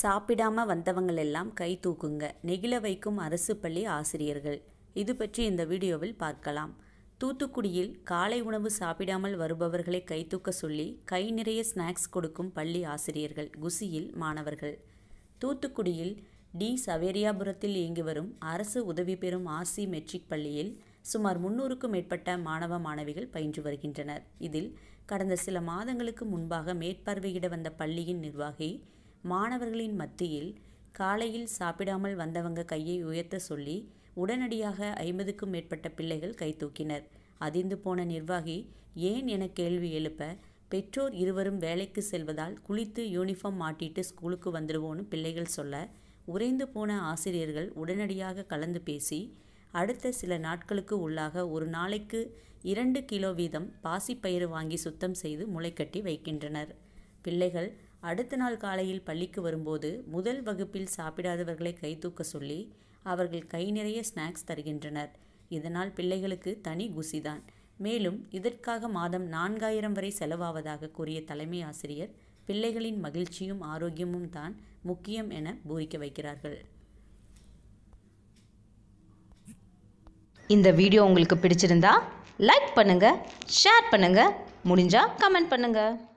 சாப்பிடாம வந்தவங்கள் எல்லாம் கை தூக்குங்க நெகிழ வைக்கும் அரசு பள்ளி ஆசிரியர்கள் இது பற்றி இந்த வீடியோவில் பார்க்கலாம் தூத்துக்குடியில் காலை உணவு சாப்பிடாமல் வருபவர்களை கை தூக்க சொல்லி கை நிறைய ஸ்நாக்ஸ் கொடுக்கும் பள்ளி ஆசிரியர்கள் குசியில் மாணவர்கள் தூத்துக்குடியில் டி சவேரியாபுரத்தில் இயங்கி வரும் அரசு உதவி பெறும் ஆசி மெட்ரிக் பள்ளியில் சுமார் முன்னூறுக்கும் மேற்பட்ட மாணவ மாணவிகள் பயின்று வருகின்றனர் இதில் கடந்த சில மாதங்களுக்கு முன்பாக மேற்பார்வையிட வந்த பள்ளியின் நிர்வாகி மாணவர்களின் மத்தியில் காலையில் சாப்பிடாமல் வந்தவங்க கையை உயர்த்த சொல்லி உடனடியாக ஐம்பதுக்கும் மேற்பட்ட பிள்ளைகள் கை தூக்கினர் அதிர்ந்து போன நிர்வாகி ஏன் என கேள்வி எழுப்ப பெற்றோர் இருவரும் வேலைக்கு செல்வதால் குளித்து யூனிஃபார்ம் மாட்டிட்டு ஸ்கூலுக்கு வந்துடுவோன்னு பிள்ளைகள் சொல்ல உறைந்து போன ஆசிரியர்கள் உடனடியாக கலந்து பேசி அடுத்த சில நாட்களுக்கு உள்ளாக ஒரு நாளைக்கு இரண்டு கிலோ வீதம் பாசிப்பயிறு வாங்கி சுத்தம் செய்து முளைக்கட்டி வைக்கின்றனர் பிள்ளைகள் அடுத்த நாள் காலையில் பள்ளிக்கு வரும்போது முதல் வகுப்பில் சாப்பிடாதவர்களை கை தூக்க சொல்லி அவர்கள் கை நிறைய ஸ்நாக்ஸ் தருகின்றனர் இதனால் பிள்ளைகளுக்கு தனி குசிதான் மேலும் இதற்காக மாதம் நான்காயிரம் வரை செலவாவதாக கூறிய தலைமை ஆசிரியர் பிள்ளைகளின் மகிழ்ச்சியும் ஆரோக்கியமும் தான் முக்கியம் என பூரிக்க வைக்கிறார்கள் இந்த வீடியோ உங்களுக்கு பிடிச்சிருந்தா லைக் பண்ணுங்கள் ஷேர் பண்ணுங்கள் முடிஞ்சால் கமெண்ட் பண்ணுங்கள்